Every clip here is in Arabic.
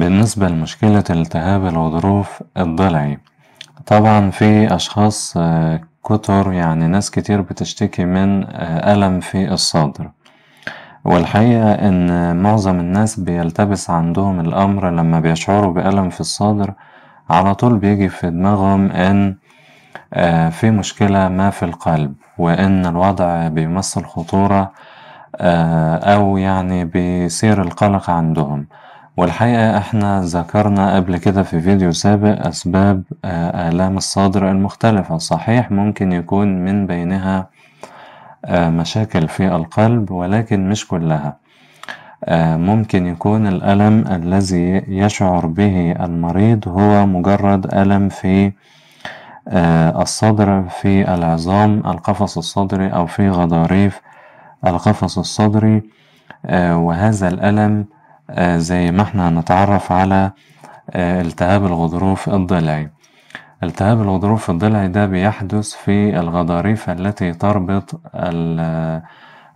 بالنسبة لمشكلة التهاب الغضروف الضلعي طبعا في أشخاص آه، كتر يعني ناس كتير بتشتكي من آه، ألم في الصدر والحقيقة إن معظم الناس بيلتبس عندهم الأمر لما بيشعروا بألم في الصدر على طول بيجي في دماغهم إن آه، في مشكلة ما في القلب وإن الوضع بيمثل خطورة أو يعني بيثير القلق عندهم والحقيقة احنا ذكرنا قبل كده في فيديو سابق أسباب آه، آلام الصدر المختلفة صحيح ممكن يكون من بينها آه، مشاكل في القلب ولكن مش كلها آه، ممكن يكون الألم الذي يشعر به المريض هو مجرد ألم في الصدر في العظام القفص الصدري أو في غضاريف القفص الصدري وهذا الألم آه، زي ما احنا هنتعرف على آه، التهاب الغضروف الضلعي التهاب الغضروف الضلعي ده بيحدث في الغضاريف التي تربط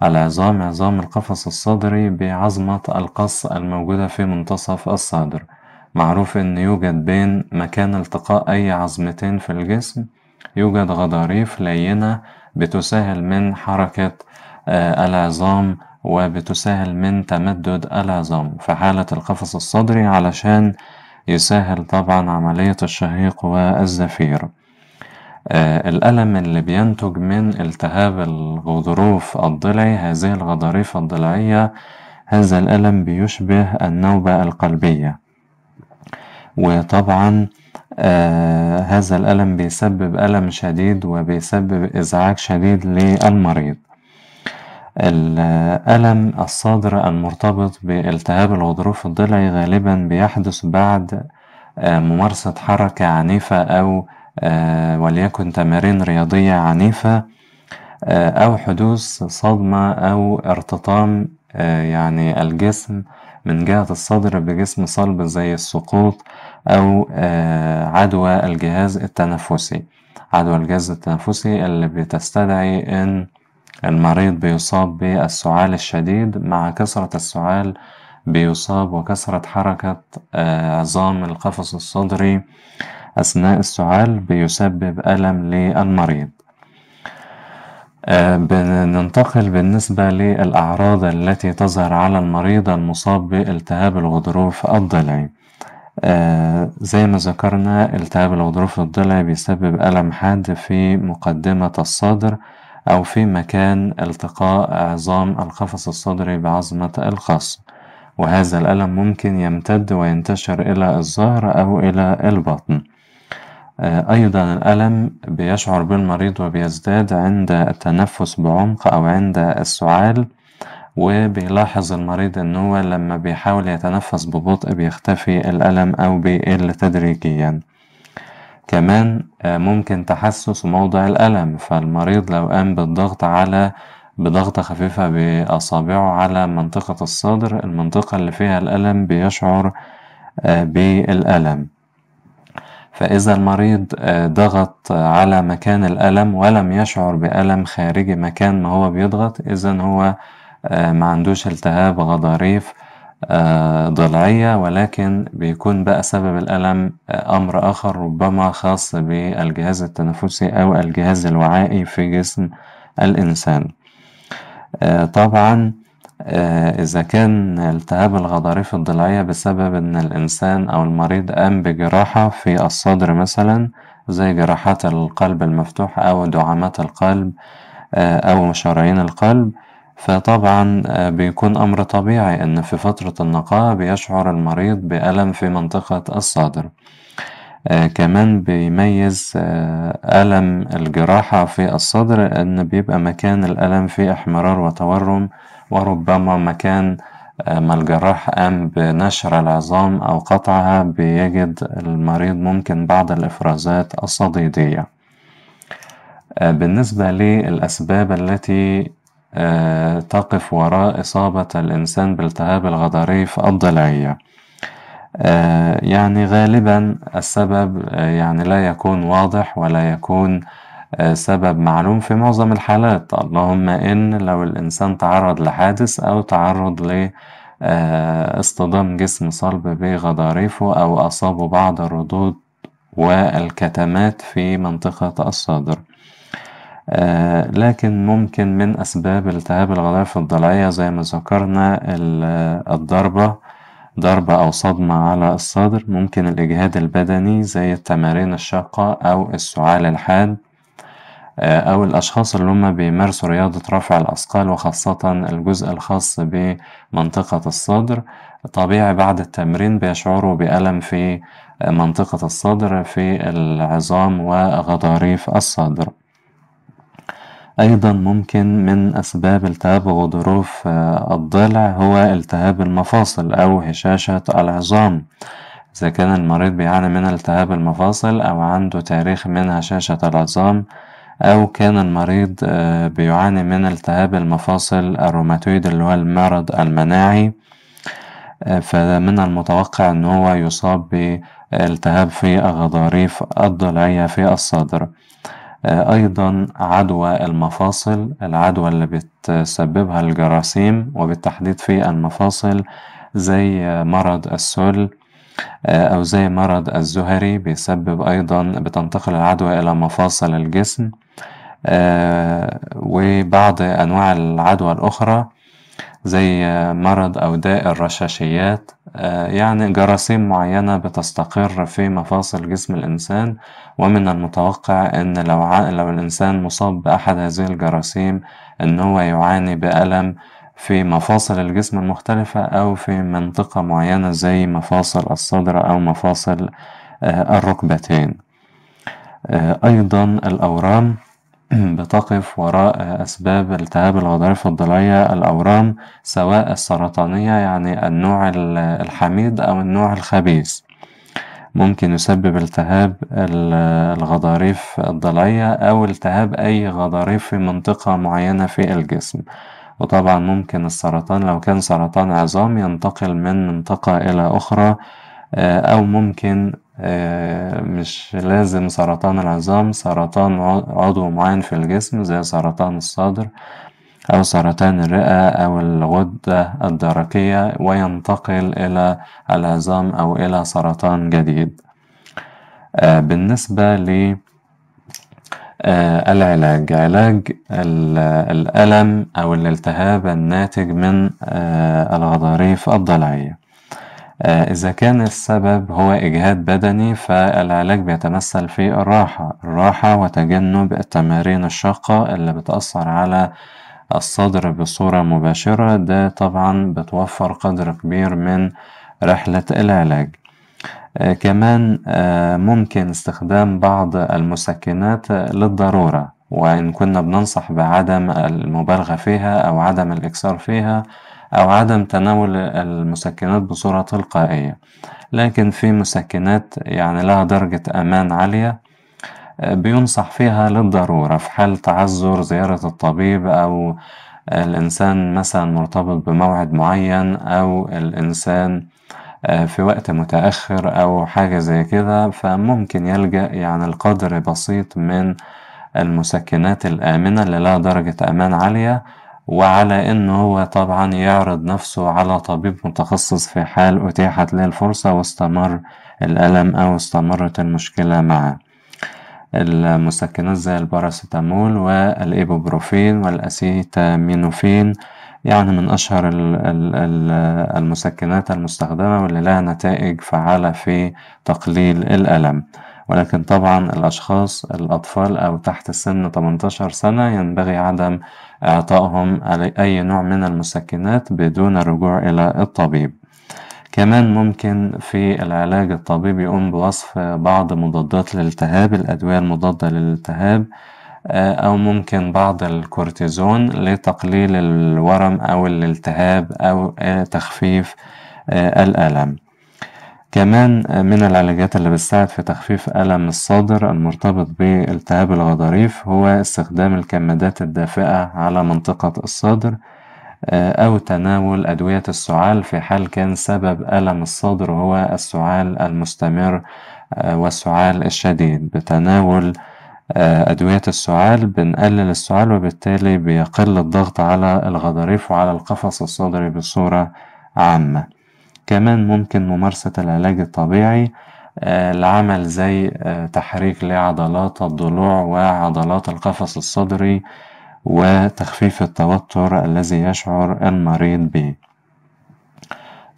العظام عظام القفص الصدري بعظمة القص الموجودة في منتصف الصدر معروف ان يوجد بين مكان التقاء اي عظمتين في الجسم يوجد غضاريف لينة بتسهل من حركة آه، العظام وبتسهل من تمدد العظام في حالة القفص الصدري علشان يسهل طبعا عملية الشهيق والزفير آه، الألم اللي بينتج من التهاب الغضروف الضلعي هذه الغضاريف الضلعية هذا الألم بيشبه النوبة القلبية وطبعا آه هذا الألم بيسبب ألم شديد وبيسبب إزعاج شديد للمريض الألم الصادر المرتبط بالتهاب الغضروف الضلعي غالبا بيحدث بعد آه، ممارسة حركة عنيفة أو آه، وليكن تمارين رياضية عنيفة آه، أو حدوث صدمة أو ارتطام يعني الجسم من جهة الصدر بجسم صلب زي السقوط أو عدوى الجهاز التنفسي عدوى الجهاز التنفسي اللي بتستدعي إن المريض بيصاب بالسعال الشديد مع كثرة السعال بيصاب وكثرة حركة آه، عظام القفص الصدري أثناء السعال بيسبب ألم للمريض آه، بننتقل بالنسبة للأعراض التي تظهر على المريض المصاب بالتهاب الغضروف الضلعي آه، زي ما ذكرنا التهاب الغضروف الضلعي بيسبب ألم حاد في مقدمة الصدر أو في مكان التقاء عظام القفص الصدري بعظمة الخص وهذا الألم ممكن يمتد وينتشر إلى الظهر أو إلى البطن آه، أيضا الألم بيشعر بالمريض وبيزداد عند التنفس بعمق أو عند السعال وبيلاحظ المريض إن هو لما بيحاول يتنفس ببطء بيختفي الألم أو بيقل تدريجيا كمان آه، ممكن تحسس موضع الألم فالمريض لو قام بالضغط على بضغطة خفيفة بأصابعه على منطقة الصدر المنطقة اللي فيها الألم بيشعر آه، بالألم فإذا المريض آه، ضغط على مكان الألم ولم يشعر بألم خارجي مكان ما هو بيضغط إذا هو ما عندوش التهاب غضاريف آه، ضلعية ولكن بيكون بقى سبب الألم آه، أمر آخر ربما خاص بالجهاز التنفسي أو الجهاز الوعائي في جسم الإنسان آه، طبعا إذا كان التهاب الغضاريف الضلعية بسبب إن الإنسان أو المريض قام بجراحة في الصدر مثلا زي جراحات القلب المفتوح أو دعامات القلب أو شرايين القلب فطبعا آه، بيكون أمر طبيعي إن في فترة النقاء بيشعر المريض بألم في منطقة الصدر آه، كمان بيميز آه، ألم الجراحة في الصدر إن بيبقى مكان الألم فيه احمرار وتورم وربما مكان ما الجراح قام بنشر العظام أو قطعها بيجد المريض ممكن بعض الإفرازات الصديدية بالنسبة للأسباب التي آه، تقف وراء إصابة الإنسان بالتهاب الغضاري في الضلعية آه، يعني غالبا السبب آه، يعني لا يكون واضح ولا يكون سبب معلوم في معظم الحالات اللهم إن لو الإنسان تعرض لحادث أو تعرض ل اصطدام جسم صلب بغضاريفه أو أصابه بعض الردود والكتمات في منطقة الصدر آه، لكن ممكن من أسباب التهاب الغلاف الضلعية زي ما ذكرنا الضربة ضربة أو صدمة على الصدر ممكن الإجهاد البدني زي التمارين الشاقة أو السعال الحاد آه، أو الأشخاص اللي هم بيمارسوا رياضة رفع الأثقال وخاصة الجزء الخاص بمنطقة الصدر طبيعي بعد التمرين بيشعروا بألم في منطقة الصدر في العظام وغضاريف الصدر أيضا ممكن من أسباب التهاب غضروف آه، الضلع هو التهاب المفاصل أو هشاشة العظام إذا كان المريض بيعاني من التهاب المفاصل أو عنده تاريخ من هشاشة العظام أو كان المريض آه، بيعاني من التهاب المفاصل الروماتويد اللي هو المرض المناعي آه، فمن المتوقع أن هو يصاب بالتهاب في الغضاريف الضلعية في الصدر آه، أيضا عدوى المفاصل العدوى اللي بتسببها الجراثيم وبالتحديد في المفاصل زي مرض السل آه، أو زي مرض الزهري بيسبب أيضا بتنتقل العدوى إلى مفاصل الجسم آه، وبعض أنواع العدوى الأخرى زي آه، مرض أو داء الرشاشيات آه، يعني جراثيم معينة بتستقر في مفاصل جسم الإنسان ومن المتوقع إن لو, لو الإنسان مصاب بأحد هذه الجراثيم إن هو يعاني بألم في مفاصل الجسم المختلفة أو في منطقة معينة زي مفاصل الصدر أو مفاصل آه، الركبتين أيضا الأورام بتقف وراء أسباب التهاب الغضاريف الضلعية الأورام سواء السرطانية يعني النوع الحميد أو النوع الخبيث ممكن يسبب التهاب الغضاريف الضلعية أو التهاب أي غضاريف في منطقة معينة في الجسم وطبعا ممكن السرطان لو كان سرطان عظام ينتقل من منطقة إلى أخرى آه، أو ممكن آه، مش لازم سرطان العظام سرطان عضو معين في الجسم زي سرطان الصدر أو سرطان الرئة أو الغدة الدرقية وينتقل إلى العظام أو إلى سرطان جديد آه، بالنسبة للعلاج آه، علاج الألم أو الالتهاب الناتج من الغضاريف الضلعية آه، إذا كان السبب هو إجهاد بدني فالعلاج بيتمثل في الراحة الراحة وتجنب التمارين الشاقة اللي بتأثر على الصدر بصورة مباشرة ده طبعا بتوفر قدر كبير من رحلة العلاج آه، كمان آه، ممكن استخدام بعض المسكنات للضرورة وإن كنا بننصح بعدم المبالغة فيها أو عدم الإكثار فيها أو عدم تناول المسكنات بصورة تلقائية لكن في مسكنات يعني لها درجة أمان عالية آه، بينصح فيها للضرورة في حال تعذر زيارة الطبيب أو الإنسان مثلا مرتبط بموعد معين أو الإنسان آه، في وقت متأخر أو حاجة زي كده فممكن يلجأ يعني القدر بسيط من المسكنات الآمنة اللي لها درجة أمان عالية وعلى أنه هو طبعا يعرض نفسه على طبيب متخصص في حال أتيحت له الفرصة واستمر الألم أو استمرت المشكلة معه المسكنات زي الباراسيتامول والإيبوبروفين والأسيتامينوفين يعني من أشهر المسكنات المستخدمة واللي لها نتائج فعالة في تقليل الألم ولكن طبعا الأشخاص الأطفال أو تحت سن 18 سنة ينبغي عدم إعطائهم أي نوع من المسكنات بدون الرجوع إلى الطبيب كمان ممكن في العلاج الطبيب يقوم بوصف بعض مضادات الالتهاب الأدوية المضادة للالتهاب آه، أو ممكن بعض الكورتيزون لتقليل الورم أو الالتهاب أو آه، تخفيف آه، الألم كمان من العلاجات اللي بتساعد في تخفيف ألم الصادر المرتبط بالتهاب الغضاريف هو استخدام الكمادات الدافئة على منطقة الصدر آه، أو تناول أدوية السعال في حال كان سبب ألم الصدر هو السعال المستمر آه، والسعال الشديد بتناول آه، أدوية السعال بنقلل السعال وبالتالي بيقل الضغط على الغضاريف وعلى القفص الصدري بصورة عامة كمان ممكن ممارسة العلاج الطبيعي آه، العمل زي آه، تحريك لعضلات الضلوع وعضلات القفص الصدري وتخفيف التوتر الذي يشعر المريض به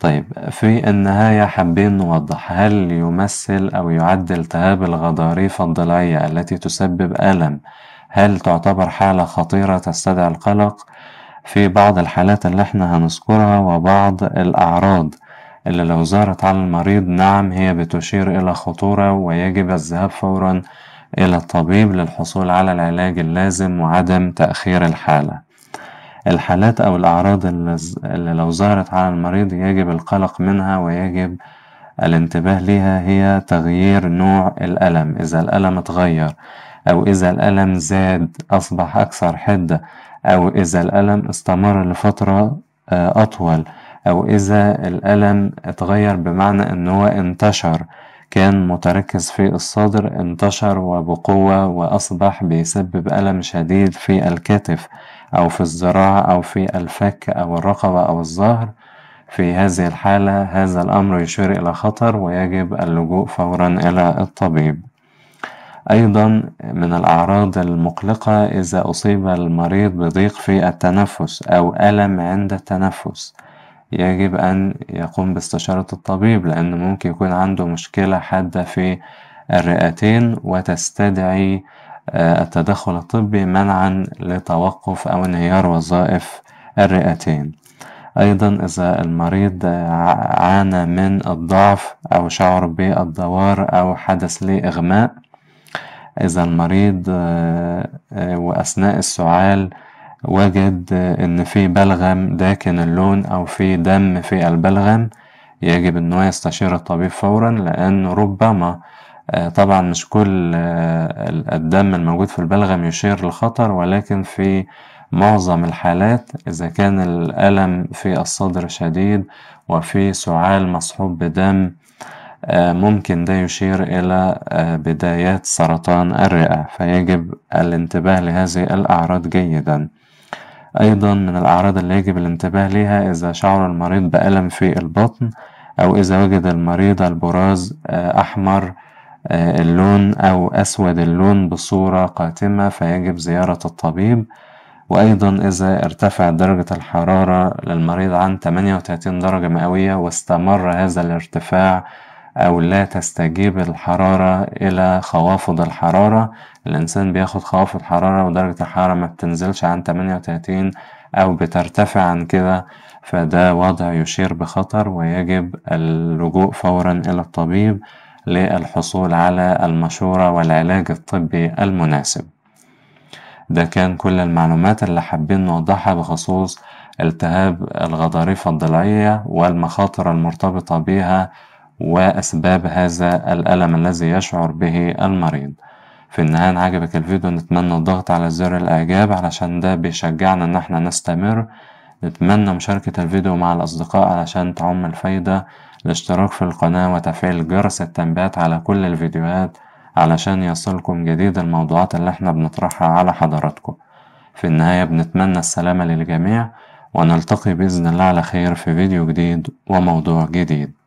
طيب في النهاية حابين نوضح هل يمثل أو يعد التهاب الغضاريف الضلعية التي تسبب ألم هل تعتبر حالة خطيرة تستدعي القلق في بعض الحالات اللي احنا هنذكرها وبعض الأعراض إلا لو ظهرت على المريض نعم هي بتشير إلى خطورة ويجب الذهاب فورا إلى الطبيب للحصول على العلاج اللازم وعدم تأخير الحالة الحالات أو الأعراض اللي لو ظهرت على المريض يجب القلق منها ويجب الانتباه ليها هي تغيير نوع الألم إذا الألم اتغير أو إذا الألم زاد أصبح أكثر حدة أو إذا الألم استمر لفترة آه، أطول أو إذا الألم اتغير بمعنى إن هو انتشر كان متركز في الصدر انتشر وبقوة وأصبح بيسبب ألم شديد في الكتف أو في الذراع أو في الفك أو الرقبة أو الظهر في هذه الحالة هذا الأمر يشير إلى خطر ويجب اللجوء فورا إلى الطبيب أيضا من الأعراض المقلقة إذا أصيب المريض بضيق في التنفس أو ألم عند التنفس يجب أن يقوم باستشارة الطبيب لأن ممكن يكون عنده مشكلة حادة في الرئتين وتستدعي آه، التدخل الطبي منعا لتوقف أو انهيار وظائف الرئتين أيضا إذا المريض عانى من الضعف أو شعر بالدوار أو حدث له إغماء إذا المريض آه، آه، وأثناء السعال وجد إن في بلغم داكن اللون أو في دم في البلغم يجب إنه يستشير الطبيب فورا لأن ربما آه، طبعا مش كل آه، الدم الموجود في البلغم يشير للخطر ولكن في معظم الحالات إذا كان الألم في الصدر شديد وفي سعال مصحوب بدم آه، ممكن ده يشير إلى بدايات سرطان الرئة فيجب الانتباه لهذه الأعراض جيداً أيضا من الأعراض اللي يجب الانتباه ليها إذا شعر المريض بألم في البطن أو إذا وجد المريض البراز آه، أحمر آه، اللون أو أسود اللون بصورة قاتمة فيجب زيارة الطبيب وأيضا إذا ارتفعت درجة الحرارة للمريض عن 38 درجة مئوية واستمر هذا الارتفاع أو لا تستجيب الحرارة إلى خوافض الحرارة الإنسان بياخد خوافض حرارة ودرجة الحرارة ما بتنزلش عن 38 أو بترتفع عن كده فده وضع يشير بخطر ويجب اللجوء فورا إلى الطبيب للحصول على المشورة والعلاج الطبي المناسب ده كان كل المعلومات اللي حابين نوضحها بخصوص التهاب الغضاريف الضلعية والمخاطر المرتبطة بها وأسباب هذا الألم الذي يشعر به المريض في النهاية إن عجبك الفيديو نتمنى الضغط على زر الإعجاب علشان ده بيشجعنا إن احنا نستمر نتمنى مشاركة الفيديو مع الأصدقاء علشان تعم الفايدة الاشتراك في القناة وتفعيل جرس التنبيهات على كل الفيديوهات علشان يصلكم جديد الموضوعات اللي احنا بنطرحها على حضراتكم في النهاية بنتمنى السلامة للجميع ونلتقي بإذن الله على خير في فيديو جديد وموضوع جديد